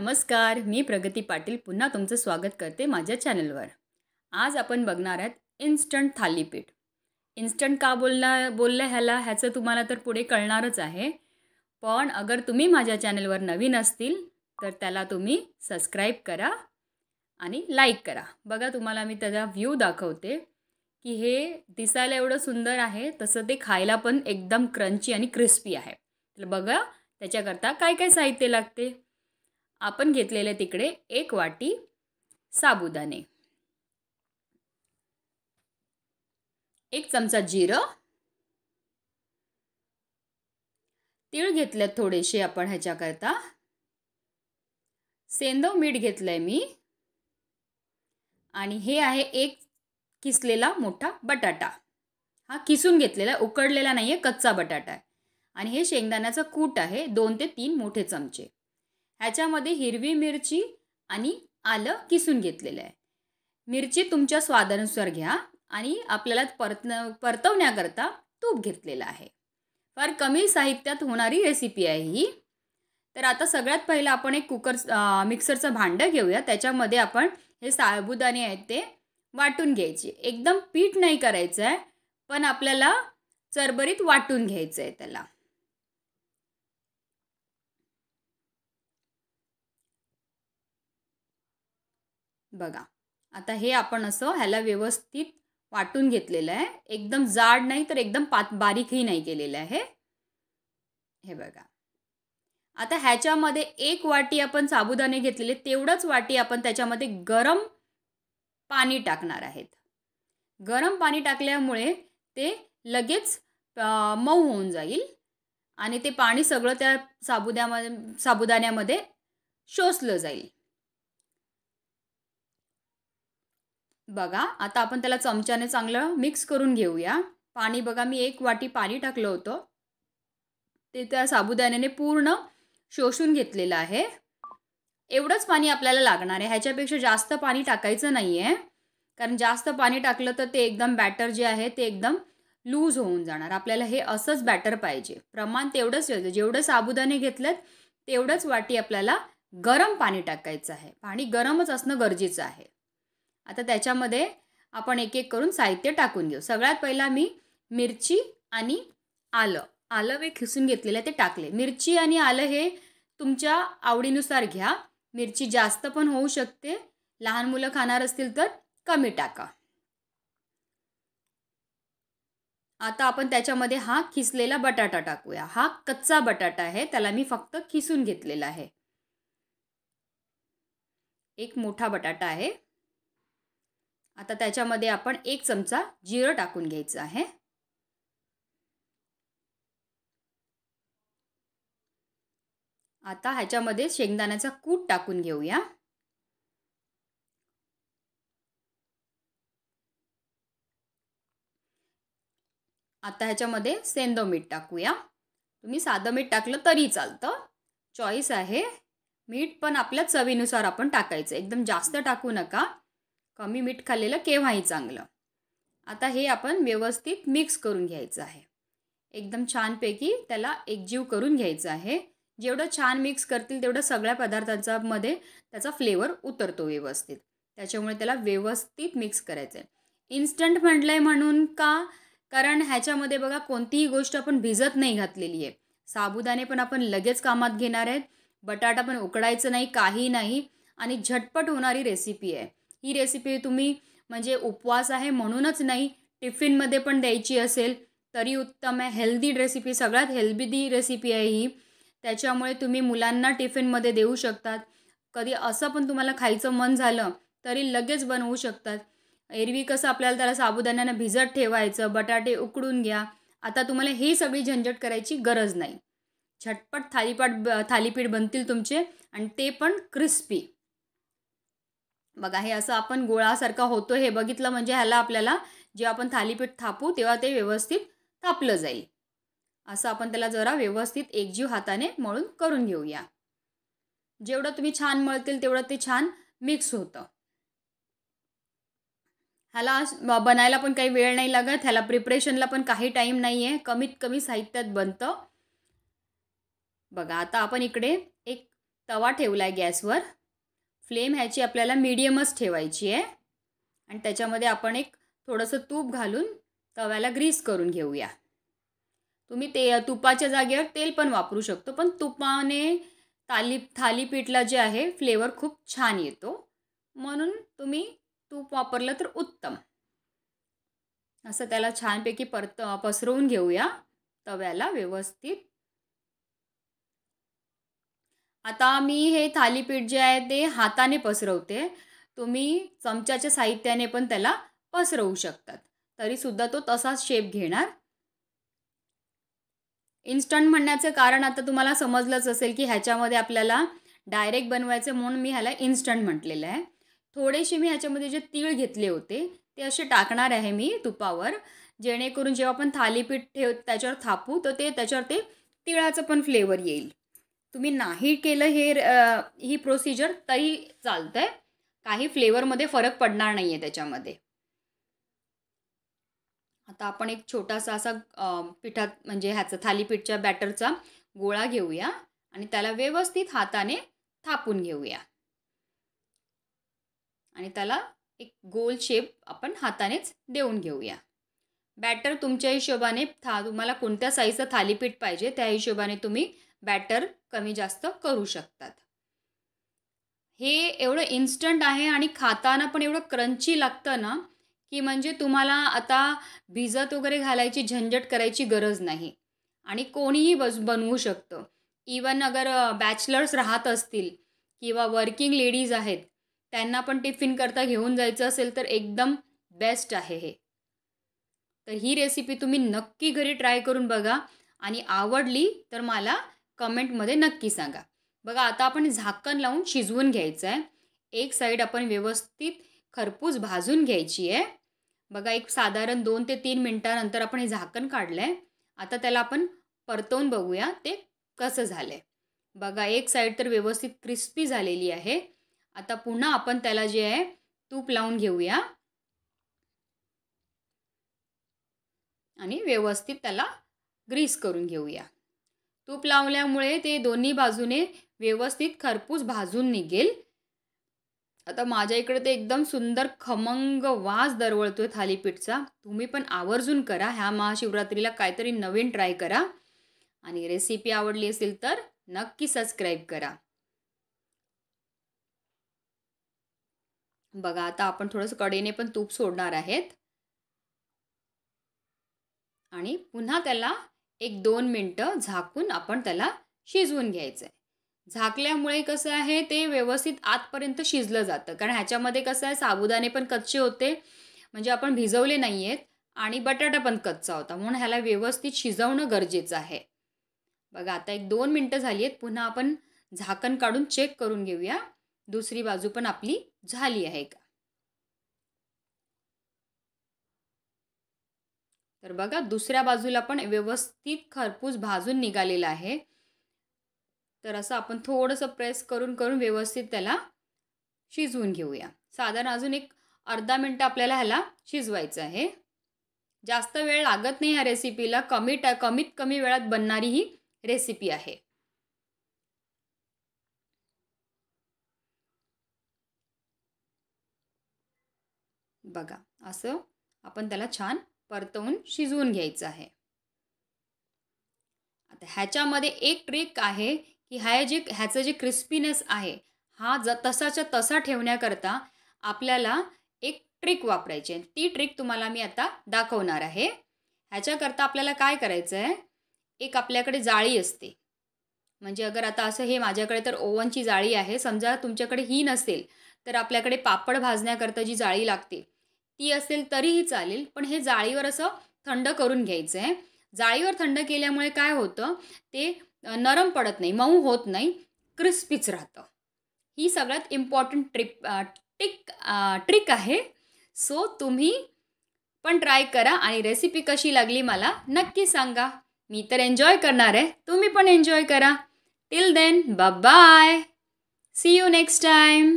नमस्कार मी प्रगती पाटील पुन्हा तुमचं स्वागत करते माझ्या चॅनलवर आज आपण बघणार आहात इन्स्टंट थालीपीठ इन्स्टंट का बोलणार बोललं ह्याला ह्याचं तुम्हाला तर पुढे कळणारच आहे पण अगर तुम्ही माझ्या चॅनलवर नवीन असतील तर त्याला तुम्ही सबस्क्राईब करा आणि लाईक करा बघा तुम्हाला मी त्याचा व्ह्यू दाखवते की हे दिसायला एवढं सुंदर आहे तसं ते खायला पण एकदम क्रंची आणि क्रिस्पी आहे तर बघा त्याच्याकरता काय काय साहित्य लागते आपण घेतलेले तिकडे एक वाटी साबुदाणे एक चमचा जिरं तीळ घेतलेत थोडेसे आपण ह्याच्याकरता सेंदव मीठ घेतलंय मी आणि हे आहे एक किसलेला मोठा बटाटा हा किसून घेतलेला उकडलेला नाही आहे कच्चा बटाटा आहे आणि हे शेंगदाण्याचं कूट आहे दोन ते तीन मोठे चमचे ह्याच्यामध्ये हिरवी मिरची आणि आलं किसून घेतलेलं आहे मिरची तुमच्या स्वादानुसार घ्या आणि आपल्याला परत परतवण्याकरता तूप घेतलेलं आहे फार कमी साहित्यात होणारी रेसिपी आहे ही तर आता सगळ्यात पहिलं आपण एक कुकर मिक्सरचं भांडं घेऊया त्याच्यामध्ये आपण हे साबुदाणे आहेत ते वाटून घ्यायचे एकदम पीठ नाही करायचं आहे पण आपल्याला चरबरीत वाटून घ्यायचं आहे त्याला बघा आता हे आपण असं ह्याला व्यवस्थित वाटून घेतलेलं आहे एकदम जाड नाही तर एकदम पात बारीकही नाही केलेलं आहे हे बघा आता ह्याच्यामध्ये एक वाटी आपण साबुदाणे घेतलेले तेवढंच वाटी आपण त्याच्यामध्ये गरम पाणी टाकणार आहेत गरम पाणी टाकल्यामुळे ते लगेच मऊ होऊन जाईल आणि ते पाणी सगळं त्या साबुद्यामध्ये साबुदाण्यामध्ये शोषलं जाईल बघा आता आपण त्याला चमच्याने चांगलं मिक्स करून घेऊया पाणी बघा मी एक वाटी पाणी टाकलं होतं ते त्या साबुदाण्याने पूर्ण शोषून घेतलेलं आहे एवढंच पाणी आपल्याला लागणार आहे ह्याच्यापेक्षा जास्त पाणी टाकायचं नाही आहे कारण जास्त पाणी टाकलं तर ते एकदम बॅटर जे आहे ते एकदम लूज होऊन जाणार आपल्याला हे असंच बॅटर पाहिजे प्रमाण तेवढंच ठेवायचं जेवढं साबुदाणे घेतलं तेवढंच वाटी आपल्याला गरम पाणी टाकायचं आहे पाणी गरमच असणं गरजेचं आहे आता त्याच्यामध्ये आपण एक एक करून साहित्य टाकून घेऊ सगळ्यात पहिला मी मिरची आणि आलं आलं मी खिसून घेतलेलं ते टाकले मिरची आणि आलं हे तुमच्या आवडीनुसार घ्या मिरची जास्त पण होऊ शकते लहान मुलं खाणार असतील तर कमी टाका आता आपण त्याच्यामध्ये हा खिसलेला बटाटा टाकूया हा कच्चा बटाटा आहे त्याला मी फक्त खिसून घेतलेला आहे एक मोठा बटाटा आहे आता त्याच्यामध्ये आपण एक चमचा जिरं टाकून घ्यायचं आहे आता ह्याच्यामध्ये शेंगदाण्याचा कूट टाकून घेऊया आता ह्याच्यामध्ये सेंदो मीठ टाकूया तुम्ही साधं मीठ टाकलं तरी चालतं चॉईस आहे मीठ पण आपल्या चवीनुसार आपण टाकायचं एकदम जास्त टाकू नका कमी मीठ खाल्लेलं केव्हाही चांगलं आता हे आपण व्यवस्थित मिक्स करून घ्यायचं आहे एकदम छानपैकी त्याला एकजीव करून घ्यायचं आहे जेवढं छान मिक्स करतील तेवढं सगळ्या पदार्थांच्या मध्ये त्याचा फ्लेवर उतरतो व्यवस्थित त्याच्यामुळे त्याला व्यवस्थित मिक्स करायचं आहे इन्स्टंट म्हटलं आहे म्हणून का कारण ह्याच्यामध्ये बघा कोणतीही गोष्ट आपण भिजत नाही घातलेली आहे साबुदाणे पण आपण लगेच कामात घेणार आहेत बटाटा पण उकडायचं नाही काही नाही आणि झटपट होणारी रेसिपी आहे ही रेसिपी तुम्ही म्हणजे उपवास आहे म्हणूनच नाही टिफिनमध्ये पण द्यायची असेल तरी उत्तम आहे हेल्दी रेसिपी सगळ्यात हेल्दी रेसिपी आहे ही त्याच्यामुळे तुम्ही मुलांना टिफिनमध्ये देऊ शकतात कधी असं पण तुम्हाला खायचं मन झालं तरी लगेच बनवू शकतात एरवी कसं आपल्याला त्याला साबुदाण्यानं भिजत ठेवायचं बटाटे उकडून घ्या आता तुम्हाला ही सगळी झंझट करायची गरज नाही झटपट थालीपाट थालीपीठ बनतील तुमचे आणि ते पण क्रिस्पी बघा हे असं आपण गोळासारखा होतो हे बघितलं म्हणजे ह्याला आपल्याला जेव्हा आपण थालीपीठ थापू तेव्हा ते व्यवस्थित थापलं जाईल असं आपण त्याला जरा व्यवस्थित एकजीव हाताने मळून करून घेऊया जेवढं तुम्ही छान मळतील तेवढं ते छान मिक्स होतं ह्याला बनायला पण काही वेळ नाही लागत ह्याला प्रिपरेशनला पण काही टाईम नाही आहे कमीत कमी साहित्यात बनतं बघा आता आपण इकडे एक तवा ठेवला आहे गॅसवर फ्लेम ह्याची आपल्याला मीडियमच ठेवायची आहे आणि त्याच्यामध्ये आपण एक थोडंसं तूप घालून तव्याला ग्रीस करून घेऊया तुम्ही ते तुपाच्या जागेवर तेल पण वापरू शकतो पण तुपाने थाली थालीपीठला जे आहे फ्लेवर खूप छान येतो म्हणून तुम्ही तूप वापरलं तर उत्तम असं त्याला छानपैकी परत पसरवून घेऊया तव्याला व्यवस्थित आता मी हे थालीपीठ जे आहे ते हाताने पसरवते तुम्ही चमच्याच्या साहित्याने पण त्याला पसरवू शकतात तरीसुद्धा तो तसाच शेप घेणार इन्स्टंट म्हणण्याचं कारण आता तुम्हाला समजलंच असेल की ह्याच्यामध्ये आपल्याला डायरेक्ट बनवायचं म्हणून मी ह्याला इन्स्टंट म्हटलेलं आहे थोडेसे मी ह्याच्यामध्ये जे तीळ घेतले होते ते असे टाकणार आहे मी तुपावर जेणेकरून जेव्हा आपण थालीपीठ ठेव त्याच्यावर थापू तर ते त्याच्यावर ते तिळाचं पण फ्लेवर येईल तुम्ही नाही केलं हे ही प्रोसिजर तरी चालतं आहे काही फ्लेवरमध्ये फरक पडणार नाही आहे त्याच्यामध्ये आता आपण एक छोटासा असा पिठात म्हणजे ह्याचा थालीपीठच्या बॅटरचा गोळा घेऊया आणि त्याला व्यवस्थित हाताने थापून घेऊया आणि त्याला एक गोल शेप आपण हातानेच देऊन घेऊया बॅटर तुमच्या हिशोबाने था तुम्हाला कोणत्या साईजचं थालीपीठ पाहिजे त्या हिशोबाने तुम्ही बॅटर कमी जास्त करू शकतात हे एवढं इन्स्टंट आहे आणि खाताना पण एवढं क्रंची लागतं ना की म्हणजे तुम्हाला आता भिजत वगैरे घालायची झंझट करायची गरज नाही आणि कोणीही बस बनवू शकतं इवन अगर बॅचलर्स राहत असतील किंवा वर्किंग लेडीज आहेत त्यांना पण टिफिन करता घेऊन जायचं असेल तर एकदम बेस्ट आहे हे तर ही रेसिपी तुम्ही नक्की घरी ट्राय करून बघा आणि आवडली तर मला कमेंटमध्ये नक्की सांगा बघा आता आपण झाकण लावून शिजवून घ्यायचं आहे एक साईड आपण व्यवस्थित खरपूस भाजून घ्यायची आहे बघा एक साधारण दोन ते तीन मिनटानंतर आपण हे झाकण काढलं आहे आता त्याला आपण परतवून बघूया ते कसं झालं आहे बघा एक साईड तर व्यवस्थित क्रिस्पी झालेली आहे आता पुन्हा आपण त्याला जे आहे तूप लावून घेऊया आणि व्यवस्थित त्याला ग्रीस करून घेऊया तूप लावल्यामुळे ते दोन्ही बाजूने व्यवस्थित खरपूस भाजून निघेल आता माझ्या इकडे ते एकदम सुंदर खमंग वास दरवळतोय थालीपीठचा तुम्ही पण आवर्जून करा ह्या महाशिवरात्रीला काहीतरी नवीन ट्राय करा आणि रेसिपी आवडली असेल तर नक्की सबस्क्राईब करा बघा आता आपण थोडंसं कडेने पण तूप सोडणार आहेत आणि पुन्हा त्याला एक दोन मिनटं झाकून आपण त्याला शिजवून घ्यायचं आहे झाकल्यामुळे कसं आहे ते व्यवस्थित आतपर्यंत शिजलं जातं कारण ह्याच्यामध्ये कसं आहे साबुदाणे पण कच्चे होते म्हणजे आपण भिजवले नाही आहेत आणि बटाटा पण कच्चा होता म्हणून ह्याला व्यवस्थित शिजवणं गरजेचं आहे बघा आता एक दोन मिनटं झाली आहेत पुन्हा आपण झाकण काढून चेक करून घेऊया दुसरी बाजू पण आपली झाली आहे का तर बघा दुसऱ्या बाजूला पण व्यवस्थित खरपूस भाजून निघालेला आहे तर असं आपण थोडंसं प्रेस करून करून व्यवस्थित त्याला शिजवून घेऊया साधारण अजून एक अर्धा मिनटं आपल्याला ह्याला शिजवायचं आहे जास्त वेळ लागत नाही ह्या रेसिपीला कमी टा कमीत कमी वेळात बनणारी ही रेसिपी आहे बघा असं आपण त्याला छान परतवून शिजवून घ्यायचं आहे आता ह्याच्यामध्ये एक ट्रिक आहे की ह्या जे ह्याचं जे क्रिस्पीनेस आहे हा ज तसाच्या तसा ठेवण्याकरता आपल्याला एक ट्रिक वापरायची आहे ती ट्रिक तुम्हाला मी आता दाखवणार आहे ह्याच्याकरता आपल्याला काय करायचं आहे एक आपल्याकडे जाळी असते म्हणजे अगर आता असं हे माझ्याकडे तर ओव्हनची जाळी आहे समजा तुमच्याकडे ही नसेल तर आपल्याकडे पापड भाजण्याकरता जी जाळी लागते ती असेल तरीही चालेल पण हे जाळीवर असं थंड करून घ्यायचं आहे जाळीवर थंड केल्यामुळे काय होतं ते नरम पडत नाही मऊ होत नाही क्रिस्पीच राहतं ही सगळ्यात इम्पॉर्टंट ट्रिप टिक ट्रिक आहे सो तुम्ही पण ट्राय करा आणि रेसिपी कशी लागली मला नक्की सांगा मी तर एन्जॉय करणार आहे तुम्ही पण एन्जॉय करा till then bye see you next time